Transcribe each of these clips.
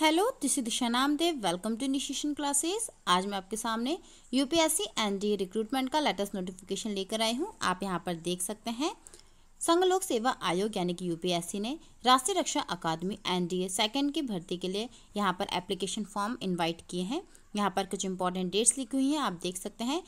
hello this is Disha Namdev welcome to initiation classes आज मैं आपके सामने यूपीएससी एनडीए रिक्रूटमेंट का लेटेस्ट नोटिफिकेशन लेकर आई हूं आप यहां पर देख सकते हैं संघ लोक सेवा आयोग यानी कि यूपीएससी ने राष्ट्रीय रक्षा अकादमी एनडीए सेकंड की भर्ती के लिए यहां पर एप्लीकेशन फॉर्म इन्वाइट किए हैं यहाँ पर कुछ इंपॉर्टेंट डेट्स लिखी हुई हैं आप देख सकते हैं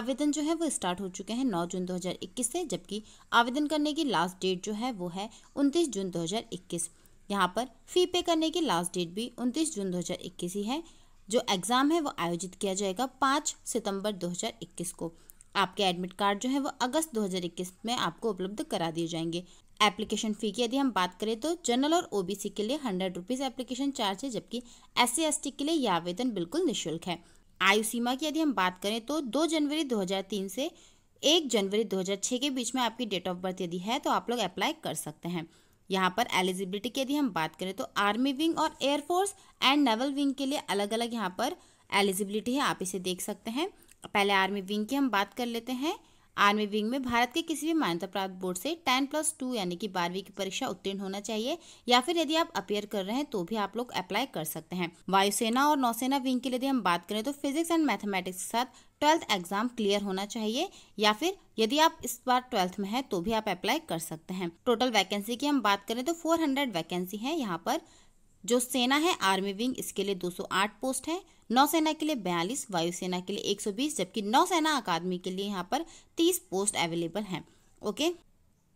आवेदन जो है वो स्टार्ट हो चुके हैं 9 जून 2021 से जबकि आवेदन करने की लास्ट डेट जो है वो है 29 जून 2021 यहाँ पर फ़ी पे करने की लास्ट डेट भी 29 जून 2021 ही है जो एग्ज़ाम है वो आयोजित किया जाएगा 5 सितंबर 2021 को आपके एडमिट कार्ड जो है वो अगस्त 2021 में आपको उपलब्ध करा दिए जाएंगे एप्लीकेशन फ़ी की यदि हम बात करें तो जनरल और ओबीसी के लिए हंड्रेड रुपीज़ एप्लीकेशन चार्ज है जबकि एस सी के लिए यह आवेदन बिल्कुल निःशुल्क है आयु सीमा की यदि हम बात करें तो 2 जनवरी 2003 से 1 जनवरी 2006 के बीच में आपकी डेट ऑफ बर्थ यदि है तो आप लोग अप्लाई कर सकते हैं यहाँ पर एलिजिबिलिटी की यदि हम बात करें तो आर्मी विंग और एयरफोर्स एंड नेवल विंग के लिए अलग अलग यहाँ पर एलिजिबिलिटी है आप इसे देख सकते हैं पहले आर्मी विंग की हम बात कर लेते हैं आर्मी विंग में भारत के किसी भी मान्यता प्राप्त बोर्ड से टेन प्लस टू यानी कि बारहवीं की परीक्षा उत्तीर्ण होना चाहिए या फिर यदि आप अपेयर कर रहे हैं तो भी आप लोग अप्लाई कर सकते हैं वायुसेना और नौसेना विंग के लिए यदि हम बात करें तो फिजिक्स एंड मैथमेटिक्स के साथ ट्वेल्थ एग्जाम क्लियर होना चाहिए या फिर यदि आप इस बार ट्वेल्थ में है तो भी आप अप्लाई कर सकते हैं टोटल वैकेंसी की हम बात करें तो फोर वैकेंसी है यहाँ पर जो सेना है आर्मी विंग इसके लिए 208 पोस्ट है नौसेना के लिए बयालीस वायुसेना के लिए बीस जबकि नौसेना अकादमी के लिए यहाँ पर तीस पोस्ट अवेलेबल हैं ओके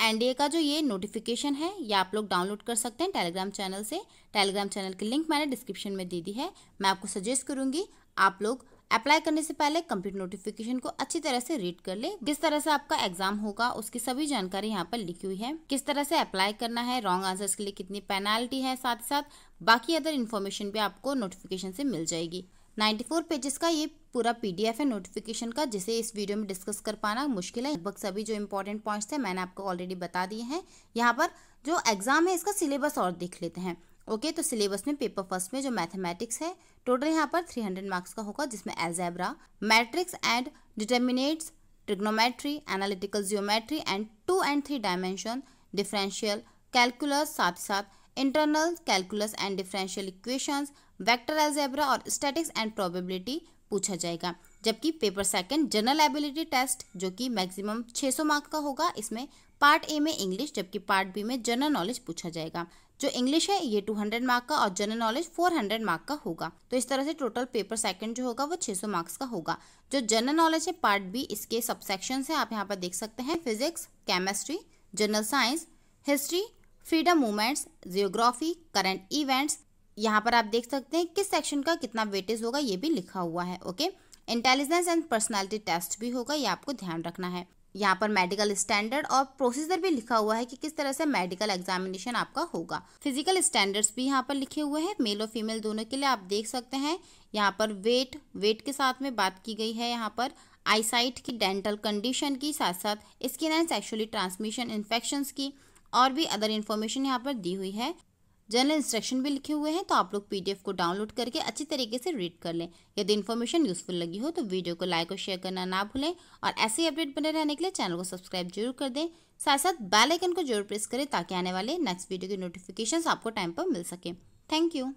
एनडीए का जो ये नोटिफिकेशन है ये आप लोग डाउनलोड कर सकते हैं टेलीग्राम चैनल से टेलीग्राम चैनल की लिंक मैंने डिस्क्रिप्शन में दे दी है मैं आपको सजेस्ट करूंगी आप लोग अप्लाई करने से पहले कंप्लीट नोटिफिकेशन को अच्छी तरह से रीड कर ले किस तरह से आपका एग्जाम होगा उसकी सभी जानकारी यहाँ पर लिखी हुई है किस तरह से अप्लाई करना है रॉन्ग आंसर्स के लिए कितनी पेनाल्टी है साथ ही साथ बाकी अदर इन्फॉर्मेशन भी आपको नोटिफिकेशन से मिल जाएगी नाइन्टी फोर पेजेस का ये पूरा पीडीएफ है नोटिफिकेशन का जिसे इस वीडियो में डिस्कस कर पाना मुश्किल है लगभग सभी जो इम्पोर्टेंट पॉइंट्स थे मैंने आपको ऑलरेडी बता दिए हैं यहाँ पर जो एग्ज़ाम है इसका सिलेबस और देख लेते हैं ओके तो सिलेबस में पेपर फर्स्ट में जो मैथमेटिक्स है टोटल यहाँ पर 300 मार्क्स का होगा जिसमें algebra matrix and determinants trigonometry analytical geometry and two and three dimension differential calculus साथ साथ internal calculus and differential equations vector algebra और स्टैटिक्स एंड प्रोबेबिलिटी पूछा जाएगा जबकि paper second general ability test जो कि मैक्सिमम 600 मार्क का होगा इसमें पार्ट ए में इंग्लिश जबकि पार्ट बी में जनरल नॉलेज पूछा जाएगा जो इंग्लिश है ये 200 मार्क का और जनरल नॉलेज 400 मार्क का होगा तो इस तरह से टोटल पेपर सेकंड जो होगा वो 600 मार्क्स का होगा जो जनरल नॉलेज है पार्ट बी इसके सबसेक्शन है आप यहाँ पर देख सकते हैं physics chemistry general science history freedom movements geography current events यहाँ पर आप देख सकते हैं किस सेक्शन का कितना वेटेज होगा ये भी लिखा हुआ है okay intelligence and personality test भी होगा ये आपको ध्यान रखना है यहाँ पर मेडिकल स्टैंडर्ड और प्रोसीजर भी लिखा हुआ है कि किस तरह से मेडिकल एग्जामिनेशन आपका होगा फिजिकल स्टैंडर्ड्स भी यहाँ पर लिखे हुए हैं मेल और फीमेल दोनों के लिए आप देख सकते हैं यहाँ पर वेट वेट के साथ में बात की गई है यहाँ पर आईसाइट की डेंटल कंडीशन की साथ साथ skin and sexually transmission infection की और भी अदर इन्फॉर्मेशन यहाँ पर दी हुई है जनरल इंस्ट्रक्शन भी लिखे हुए हैं तो आप लोग पीडीएफ को डाउनलोड करके अच्छी तरीके से रीड कर लें यदि इन्फॉर्मेशन यूजफुल लगी हो तो वीडियो को लाइक और शेयर करना ना भूलें और ऐसे ही अपडेट बने रहने के लिए चैनल को सब्सक्राइब जरूर कर दें साथ साथ बेल आइकन को जरूर प्रेस करें ताकि आने वाले नेक्स्ट वीडियो की नोटिफिकेशन आपको टाइम पर मिल सके थैंक यू